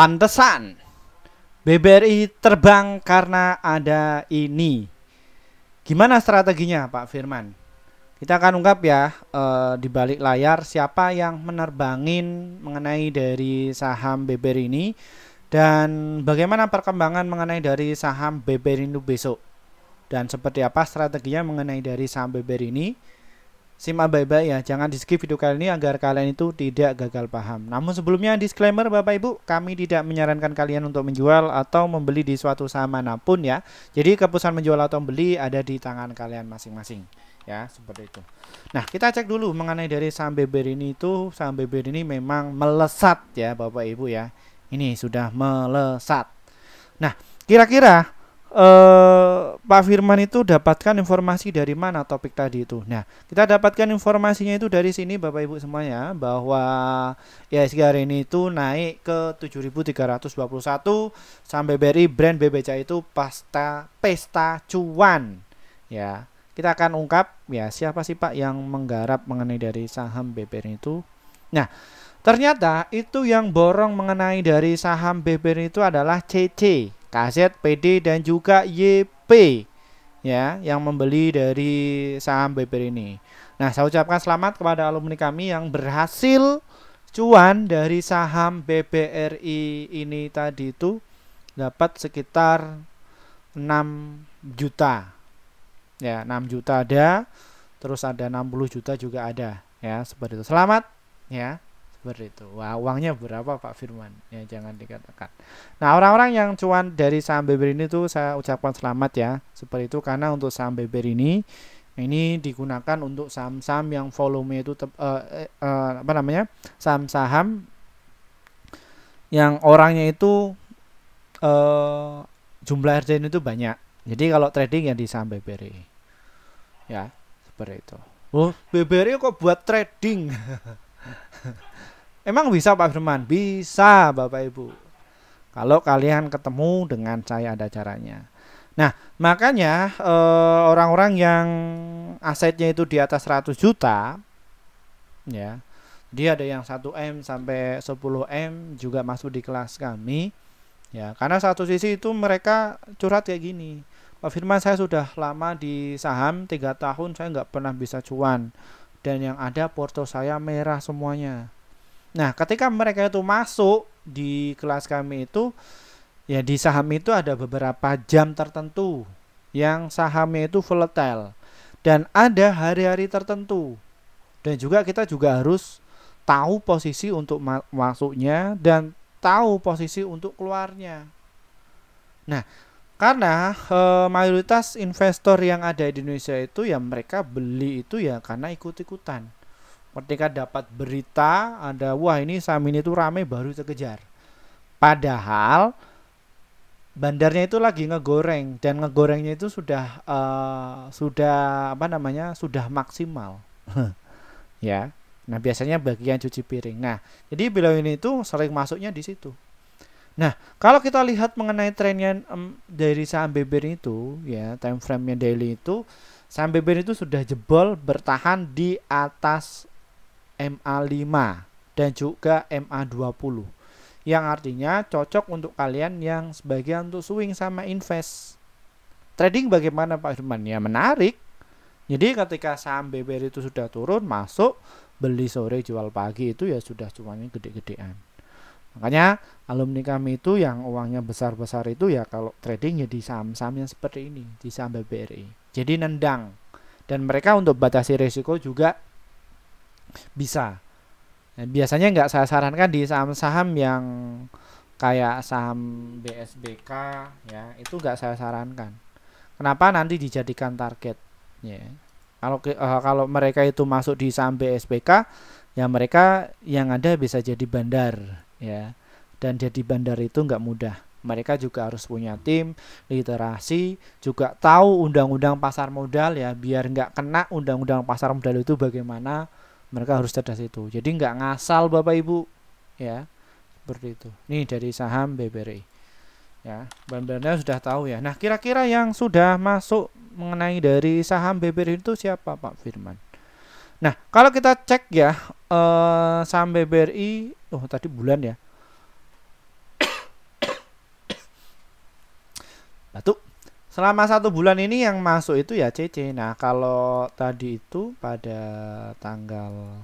Pantesan BBRI terbang karena ada ini. Gimana strateginya, Pak Firman? Kita akan ungkap ya e, di balik layar siapa yang menerbangin mengenai dari saham BBR ini dan bagaimana perkembangan mengenai dari saham BBR ini besok dan seperti apa strateginya mengenai dari saham BBR ini. Simak baik-baik ya, jangan di skip video kali ini agar kalian itu tidak gagal paham. Namun sebelumnya disclaimer Bapak Ibu, kami tidak menyarankan kalian untuk menjual atau membeli di suatu saham manapun ya. Jadi keputusan menjual atau membeli ada di tangan kalian masing-masing ya, seperti itu. Nah, kita cek dulu mengenai dari saham beber ini itu, saham beber ini memang melesat ya Bapak Ibu ya. Ini sudah melesat. Nah, kira-kira eh, Pak Firman itu dapatkan informasi dari mana topik tadi itu. Nah, kita dapatkan informasinya itu dari sini Bapak Ibu semuanya bahwa ya, ISG hari ini itu naik ke 7.321 sampai BRI brand BBCA itu pasta pesta cuan ya. Kita akan ungkap ya siapa sih Pak yang menggarap mengenai dari saham BBR itu. Nah, ternyata itu yang borong mengenai dari saham BBR itu adalah CC KZ, PD dan juga YP ya yang membeli dari saham BPR ini. Nah, saya ucapkan selamat kepada alumni kami yang berhasil cuan dari saham BBRI ini tadi itu dapat sekitar 6 juta. Ya, 6 juta ada, terus ada 60 juta juga ada, ya, seperti itu. Selamat ya seperti itu. Wah, uangnya berapa Pak Firman? Ya jangan dikatakan. Nah, orang-orang yang cuan dari saham Beber ini tuh saya ucapkan selamat ya. Seperti itu karena untuk saham Beber ini ini digunakan untuk saham-saham yang volume itu uh, uh, apa namanya? saham-saham yang orangnya itu uh, jumlah RJ itu banyak. Jadi kalau trading yang di saham BBRI. Ya, seperti itu. Oh, BBRI kok buat trading? Emang bisa Pak Firman? Bisa Bapak Ibu. Kalau kalian ketemu dengan saya ada caranya. Nah, makanya eh, orang-orang yang asetnya itu di atas 100 juta ya. dia ada yang 1M sampai 10M juga masuk di kelas kami. Ya, karena satu sisi itu mereka curhat kayak gini. Pak Firman saya sudah lama di saham, tiga tahun saya nggak pernah bisa cuan. Dan yang ada porto saya merah semuanya Nah, ketika mereka itu masuk di kelas kami itu ya di saham itu ada beberapa jam tertentu yang sahamnya itu volatile dan ada hari-hari tertentu. Dan juga kita juga harus tahu posisi untuk ma masuknya dan tahu posisi untuk keluarnya. Nah, karena e, mayoritas investor yang ada di Indonesia itu ya mereka beli itu ya karena ikut-ikutan ketika dapat berita ada wah ini saham ini tuh rame baru terkejar padahal bandarnya itu lagi ngegoreng dan ngegorengnya itu sudah uh, sudah apa namanya sudah maksimal ya nah biasanya bagian cuci piring nah jadi beliau ini itu sering masuknya di situ nah kalau kita lihat mengenai trennya um, dari saham beber itu ya time frame nya daily itu saham beber itu sudah jebol bertahan di atas MA5 dan juga MA20 yang artinya cocok untuk kalian yang sebagian untuk swing sama invest. Trading bagaimana Pak Firman? Ya menarik. Jadi ketika saham BBR itu sudah turun masuk beli sore jual pagi itu ya sudah cuannya gede-gedean. Makanya alumni kami itu yang uangnya besar-besar itu ya kalau trading ya di saham-saham yang seperti ini, di saham BBRI. Jadi nendang. Dan mereka untuk batasi risiko juga bisa eh, biasanya nggak saya sarankan di saham-saham yang kayak saham BSBK ya itu nggak saya sarankan kenapa nanti dijadikan target ya kalau uh, kalau mereka itu masuk di saham BSBK ya mereka yang ada bisa jadi bandar ya dan jadi bandar itu nggak mudah mereka juga harus punya tim literasi juga tahu undang-undang pasar modal ya biar nggak kena undang-undang pasar modal itu bagaimana mereka harus cerdas itu jadi nggak ngasal bapak ibu ya seperti itu nih dari saham BBRI ya bandarnya sudah tahu ya nah kira-kira yang sudah masuk mengenai dari saham BBRI itu siapa Pak Firman nah kalau kita cek ya eh, saham BBRI oh tadi bulan ya batuk Selama satu bulan ini yang masuk itu ya CC. Nah kalau tadi itu pada tanggal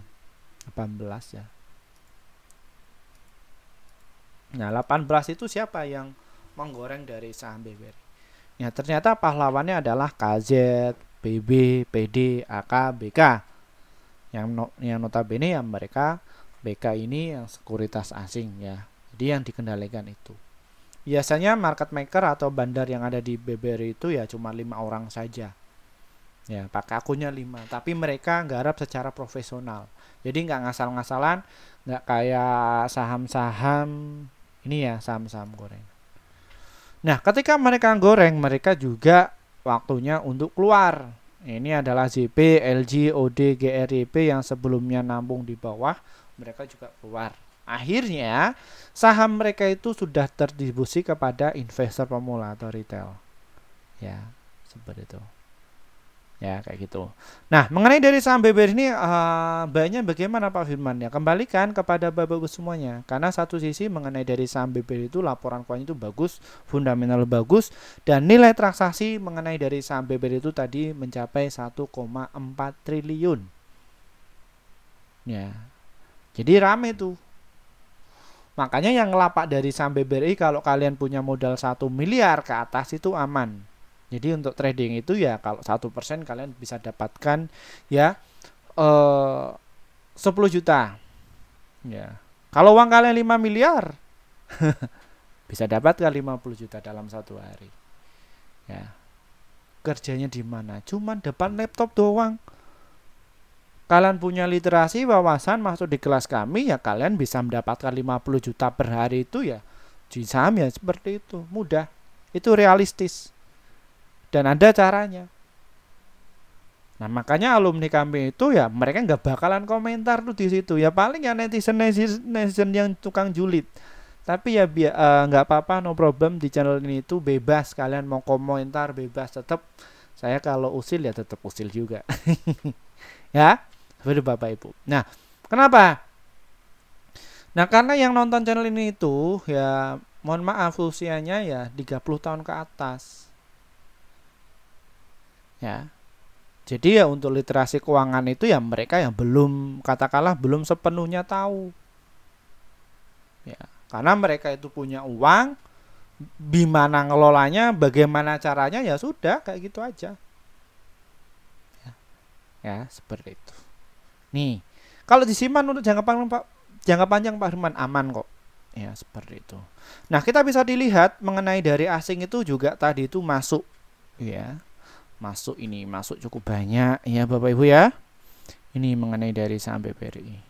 18 ya. Nah 18 itu siapa yang menggoreng dari saham BBRI? Ya ternyata pahlawannya adalah KZ, BB, PD, AK, BK. Yang, no, yang notabene yang mereka BK ini yang sekuritas asing ya. Jadi yang dikendalikan itu. Biasanya market maker atau bandar yang ada di BBR itu ya cuma lima orang saja. Ya, pakai akunnya lima. Tapi mereka garap secara profesional. Jadi nggak ngasal-ngasalan, nggak kayak saham-saham ini ya saham-saham goreng. Nah, ketika mereka goreng, mereka juga waktunya untuk keluar. Ini adalah ZP, LG, OD, GRIP yang sebelumnya nambung di bawah, mereka juga keluar. Akhirnya, saham mereka itu sudah terdistribusi kepada investor pemula atau retail. Ya, seperti itu. Ya, kayak gitu. Nah, mengenai dari saham BBR ini uh, eh, banyak bagaimana Pak Firman? Ya, kembalikan kepada Bapak-Ibu semuanya. Karena satu sisi mengenai dari saham BBR itu laporan keuangan itu bagus, fundamental bagus dan nilai transaksi mengenai dari saham BBR itu tadi mencapai 1,4 triliun. Ya. Jadi rame tuh Makanya yang ngelapak dari saham BBRI kalau kalian punya modal 1 miliar ke atas itu aman. Jadi untuk trading itu ya kalau satu persen kalian bisa dapatkan ya eh, 10 juta. Ya. Kalau uang kalian 5 miliar bisa dapatkan 50 juta dalam satu hari. Ya. Kerjanya di mana? Cuman depan laptop doang kalian punya literasi wawasan masuk di kelas kami ya kalian bisa mendapatkan 50 juta per hari itu ya di saham ya seperti itu mudah itu realistis dan ada caranya nah makanya alumni kami itu ya mereka nggak bakalan komentar tuh di situ ya paling ya netizen netizen yang tukang julid tapi ya eh, nggak uh, apa-apa no problem di channel ini itu bebas kalian mau komentar bebas tetap saya kalau usil ya tetap usil juga ya kepada Bapak Ibu. Nah, kenapa? Nah, karena yang nonton channel ini itu ya mohon maaf usianya ya 30 tahun ke atas. Ya. Jadi ya untuk literasi keuangan itu ya mereka yang belum katakanlah belum sepenuhnya tahu. Ya, karena mereka itu punya uang, gimana ngelolanya, bagaimana caranya ya sudah kayak gitu aja. Ya, ya seperti itu. Nih, kalau disimpan untuk jangka panjang Pak jangka panjang Pak Herman aman kok. Ya, seperti itu. Nah, kita bisa dilihat mengenai dari asing itu juga tadi itu masuk ya. Masuk ini masuk cukup banyak ya Bapak Ibu ya. Ini mengenai dari saham BBRI.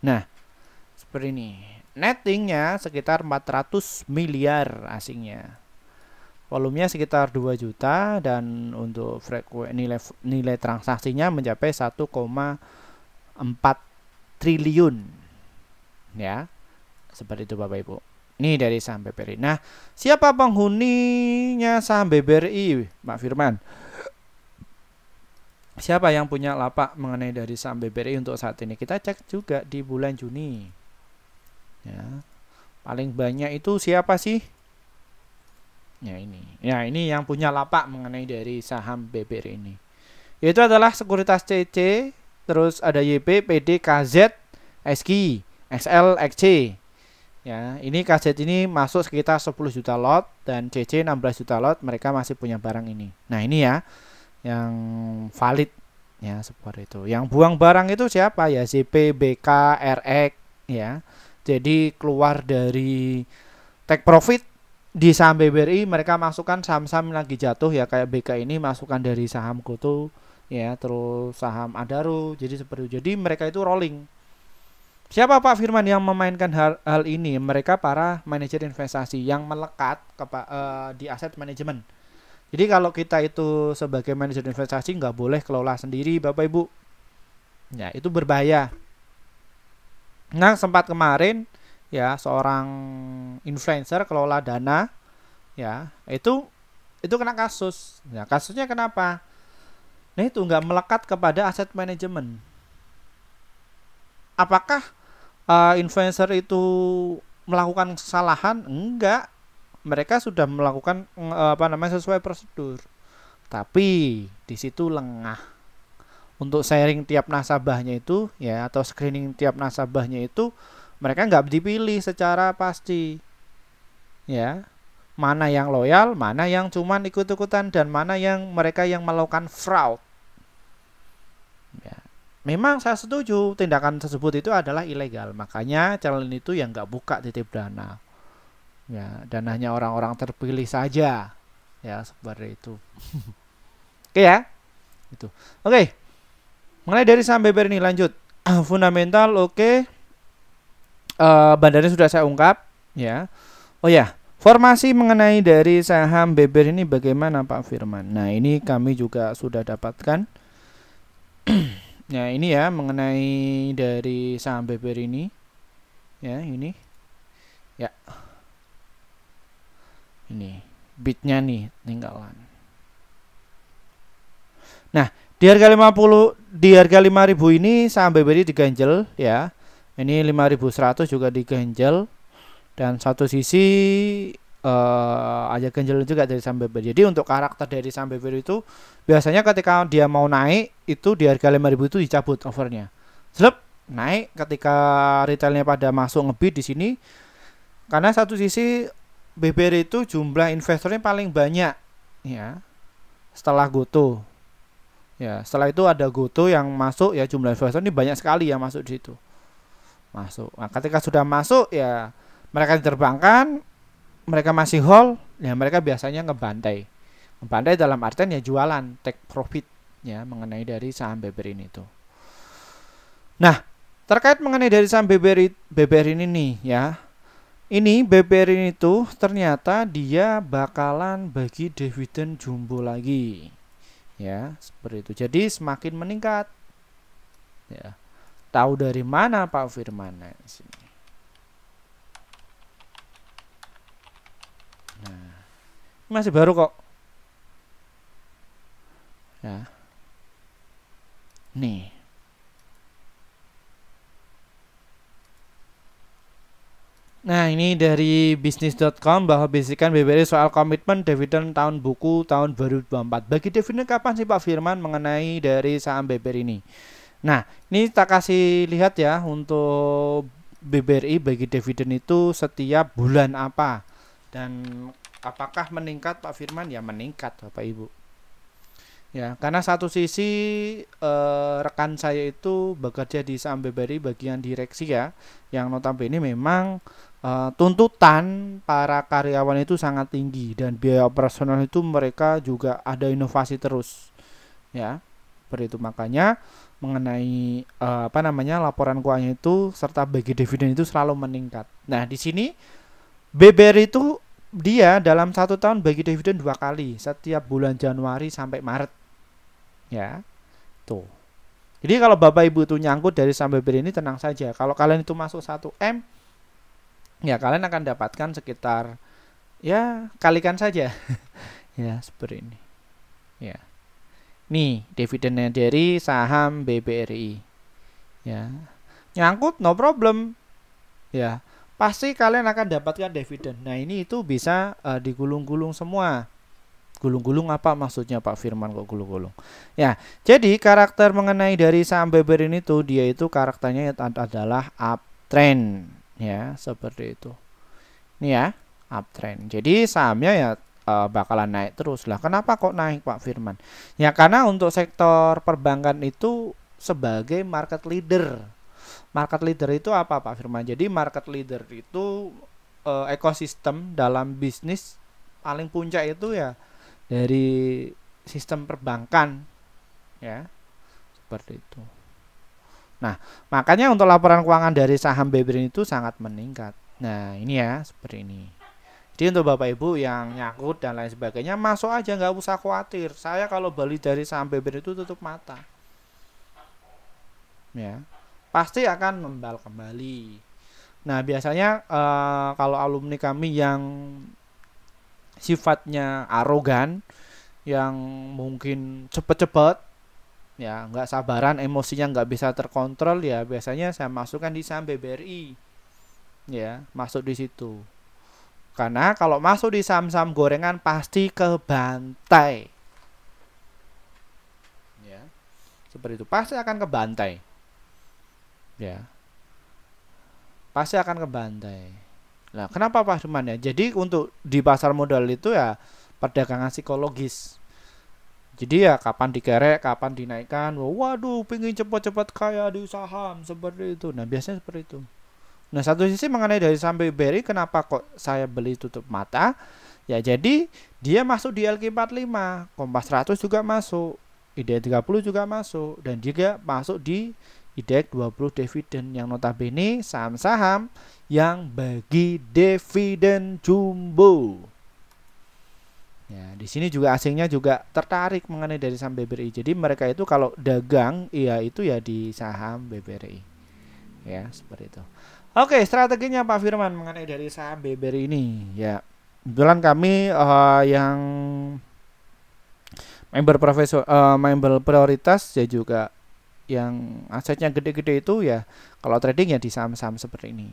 Nah, seperti ini. Nettingnya sekitar 400 miliar asingnya volumenya sekitar 2 juta dan untuk frekuensi nilai nilai transaksinya mencapai 1,4 triliun ya seperti itu Bapak Ibu ini dari saham BBRI nah siapa penghuninya saham BBRI Pak Firman siapa yang punya lapak mengenai dari saham BBRI untuk saat ini kita cek juga di bulan Juni ya paling banyak itu siapa sih Ya ini. Ya ini yang punya lapak mengenai dari saham BBR ini. Yaitu adalah sekuritas CC, terus ada YP, PD, KZ, SG, XL, XC. Ya, ini KZ ini masuk sekitar 10 juta lot dan CC 16 juta lot, mereka masih punya barang ini. Nah, ini ya yang valid ya seperti itu. Yang buang barang itu siapa? Ya CP, BK, RX ya. Jadi keluar dari take profit di saham BBRI mereka masukkan saham-saham lagi jatuh ya kayak BK ini masukkan dari saham Goto ya terus saham Adaro jadi seperti itu. jadi mereka itu rolling siapa Pak Firman yang memainkan hal, hal ini mereka para manajer investasi yang melekat ke, uh, eh, di aset manajemen jadi kalau kita itu sebagai manajer investasi nggak boleh kelola sendiri Bapak Ibu ya itu berbahaya nah sempat kemarin ya seorang influencer kelola dana ya itu itu kena kasus ya kasusnya kenapa nah itu nggak melekat kepada aset manajemen apakah uh, influencer itu melakukan kesalahan enggak mereka sudah melakukan uh, apa namanya sesuai prosedur tapi di situ lengah untuk sharing tiap nasabahnya itu ya atau screening tiap nasabahnya itu mereka nggak dipilih secara pasti ya mana yang loyal mana yang cuman ikut-ikutan dan mana yang mereka yang melakukan fraud ya. memang saya setuju tindakan tersebut itu adalah ilegal makanya channel itu yang nggak buka titip dana ya dan hanya orang-orang terpilih saja ya seperti itu oke ya itu oke mulai dari saham BBR ini lanjut fundamental oke okay. Eh, bandarnya sudah saya ungkap ya. Oh ya, formasi mengenai dari saham Beber ini bagaimana Pak Firman? Nah, ini kami juga sudah dapatkan. nah, ini ya mengenai dari saham Beber ini. Ya, ini. Ya. Ini bitnya nih tinggalan. Nah, di harga 50 di harga 5000 ini saham BBRI diganjel ya ini 5100 juga di diganjel dan satu sisi uh, aja ganjel juga dari Sambebel jadi untuk karakter dari Sambebel itu biasanya ketika dia mau naik itu di harga 5000 itu dicabut overnya Slep, naik ketika retailnya pada masuk ngebid di sini karena satu sisi BBR itu jumlah investornya paling banyak ya setelah GoTo ya setelah itu ada GoTo yang masuk ya jumlah investor ini banyak sekali yang masuk di situ masuk. Nah, ketika sudah masuk ya mereka diterbangkan, mereka masih hold, ya mereka biasanya ngebantai. Ngebantai dalam artian ya jualan, take profit ya mengenai dari saham BBR ini tuh. Nah, terkait mengenai dari saham BBR BBR ini nih ya. Ini BBR ini tuh ternyata dia bakalan bagi dividen jumbo lagi. Ya, seperti itu. Jadi semakin meningkat. Ya Tahu dari mana Pak nah, Sini. Nah, masih baru kok. Ya. Nih. Nah ini dari bisnis.com bahwa bisikan BBRI soal komitmen dividen tahun buku tahun 2024 Bagi dividen kapan sih Pak Firman mengenai dari saham BBRI ini? Nah, ini tak kasih lihat ya untuk BBRI bagi dividen itu setiap bulan apa dan apakah meningkat Pak Firman? Ya meningkat Bapak Ibu. Ya, karena satu sisi eh, rekan saya itu bekerja di saham BBRI bagian direksi ya, yang notabene memang eh, tuntutan para karyawan itu sangat tinggi dan biaya operasional itu mereka juga ada inovasi terus. Ya, seperti itu makanya mengenai uh, apa namanya laporan keuangan itu serta bagi dividen itu selalu meningkat. Nah di sini BBR itu dia dalam satu tahun bagi dividen dua kali setiap bulan Januari sampai Maret ya tuh. Jadi kalau bapak ibu itu nyangkut dari saham BBR ini tenang saja. Kalau kalian itu masuk 1 m ya kalian akan dapatkan sekitar ya kalikan saja ya seperti ini ya Nih, dividennya dari saham BBRI. Ya. Nyangkut no problem. Ya, pasti kalian akan dapatkan dividen. Nah, ini itu bisa uh, digulung-gulung semua. Gulung-gulung apa maksudnya Pak Firman kok gulung-gulung? Ya, jadi karakter mengenai dari saham BBRI ini tuh dia itu karakternya adalah uptrend ya, seperti itu. nih ya, uptrend. Jadi sahamnya ya uh, bakalan naik terus lah. Kenapa kok naik Pak Firman? Ya karena untuk sektor perbankan itu sebagai market leader. Market leader itu apa Pak Firman? Jadi market leader itu uh, ekosistem dalam bisnis paling puncak itu ya dari sistem perbankan ya seperti itu. Nah, makanya untuk laporan keuangan dari saham Bebrin itu sangat meningkat. Nah, ini ya seperti ini. Jadi untuk Bapak Ibu yang nyakut dan lain sebagainya masuk aja nggak usah khawatir. Saya kalau beli dari saham BBR itu tutup mata. Ya. Pasti akan membal kembali. Nah, biasanya uh, kalau alumni kami yang sifatnya arogan yang mungkin cepet-cepet ya nggak sabaran emosinya nggak bisa terkontrol ya biasanya saya masukkan di saham BBRI ya masuk di situ karena kalau masuk di saham-saham gorengan pasti ke bantai Ya. Seperti itu pasti akan ke bantai, Ya. Pasti akan ke bantai. Nah, kenapa Pak Suman ya? Jadi untuk di pasar modal itu ya perdagangan psikologis. Jadi ya kapan dikerek, kapan dinaikkan, waduh, pingin cepat-cepat kaya di saham seperti itu. Nah, biasanya seperti itu. Nah, satu sisi mengenai dari sampai beri kenapa kok saya beli tutup mata? Ya, jadi dia masuk di LQ45, Kompas 100 juga masuk, IDX 30 juga masuk, dan juga masuk di IDX 20 dividen yang notabene saham-saham yang bagi dividen jumbo. Ya, di sini juga asingnya juga tertarik mengenai dari saham BBRI. Jadi mereka itu kalau dagang ya itu ya di saham BBRI. Ya, seperti itu. Oke, strateginya Pak Firman mengenai dari saham Beber ini ya. Kebetulan kami uh, yang member profesor uh, eh, member prioritas ya juga yang asetnya gede-gede itu ya kalau trading ya di saham-saham seperti ini.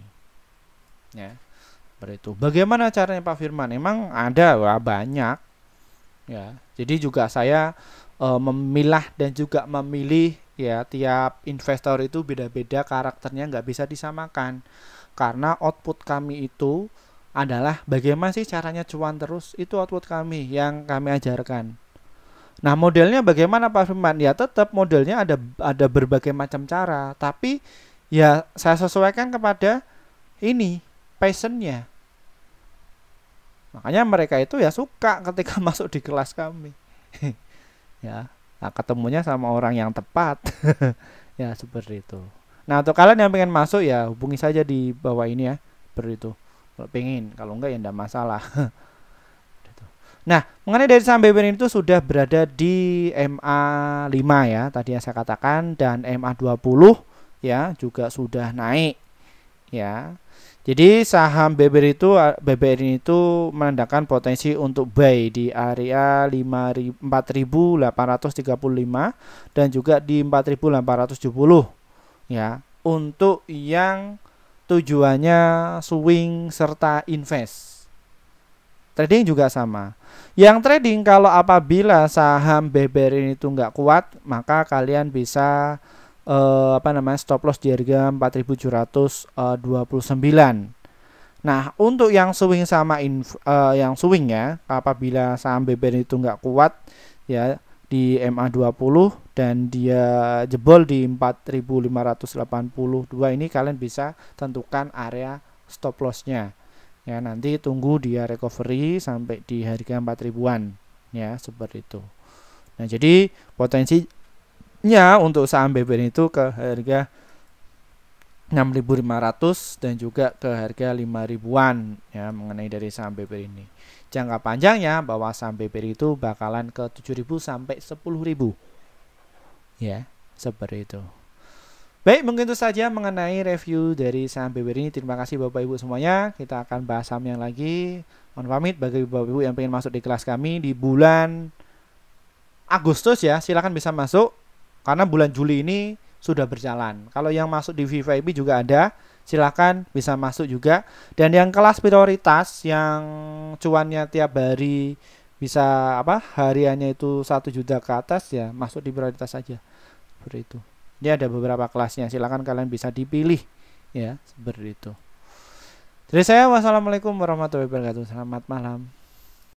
Ya. Seperti itu. Bagaimana caranya Pak Firman? Emang ada wah, banyak. Ya. Jadi juga saya uh, memilah dan juga memilih ya tiap investor itu beda-beda karakternya nggak bisa disamakan karena output kami itu adalah bagaimana sih caranya cuan terus itu output kami yang kami ajarkan Nah, modelnya bagaimana Pak Firman? Ya tetap modelnya ada ada berbagai macam cara, tapi ya saya sesuaikan kepada ini passionnya. Makanya mereka itu ya suka ketika masuk di kelas kami. ya nah, ketemunya sama orang yang tepat ya seperti itu nah untuk kalian yang pengen masuk ya hubungi saja di bawah ini ya seperti itu kalau pengen kalau enggak ya enggak masalah gitu. Nah, mengenai dari saham ini itu sudah berada di MA5 ya, tadi yang saya katakan dan MA20 ya juga sudah naik ya. Jadi saham BBR itu BBR itu menandakan potensi untuk buy di area 4835 dan juga di 4870 ya. Untuk yang tujuannya swing serta invest. Trading juga sama. Yang trading kalau apabila saham BBR itu nggak kuat, maka kalian bisa eh, apa namanya stop loss di harga 4729. Eh, nah, untuk yang swing sama inf, eh, yang swing ya, apabila saham BBN itu nggak kuat ya di MA20 dan dia jebol di 4582 ini kalian bisa tentukan area stop lossnya ya nanti tunggu dia recovery sampai di harga 4000-an ya seperti itu nah jadi potensi Ya untuk saham BBN itu ke harga 6.500 dan juga ke harga 5.000-an ya mengenai dari saham BBN ini. Jangka panjangnya bahwa saham BBN itu bakalan ke 7.000 sampai 10.000. Ya, seperti itu. Baik, mungkin itu saja mengenai review dari saham BBN ini. Terima kasih Bapak Ibu semuanya. Kita akan bahas saham yang lagi. Mohon pamit bagi Bapak Ibu yang ingin masuk di kelas kami di bulan Agustus ya, silakan bisa masuk karena bulan Juli ini sudah berjalan. Kalau yang masuk di VVIP juga ada, silakan bisa masuk juga. Dan yang kelas prioritas yang cuannya tiap hari bisa apa hariannya itu satu juta ke atas ya masuk di prioritas saja seperti itu ini ada beberapa kelasnya silakan kalian bisa dipilih ya seperti itu Jadi saya wassalamualaikum warahmatullahi wabarakatuh selamat malam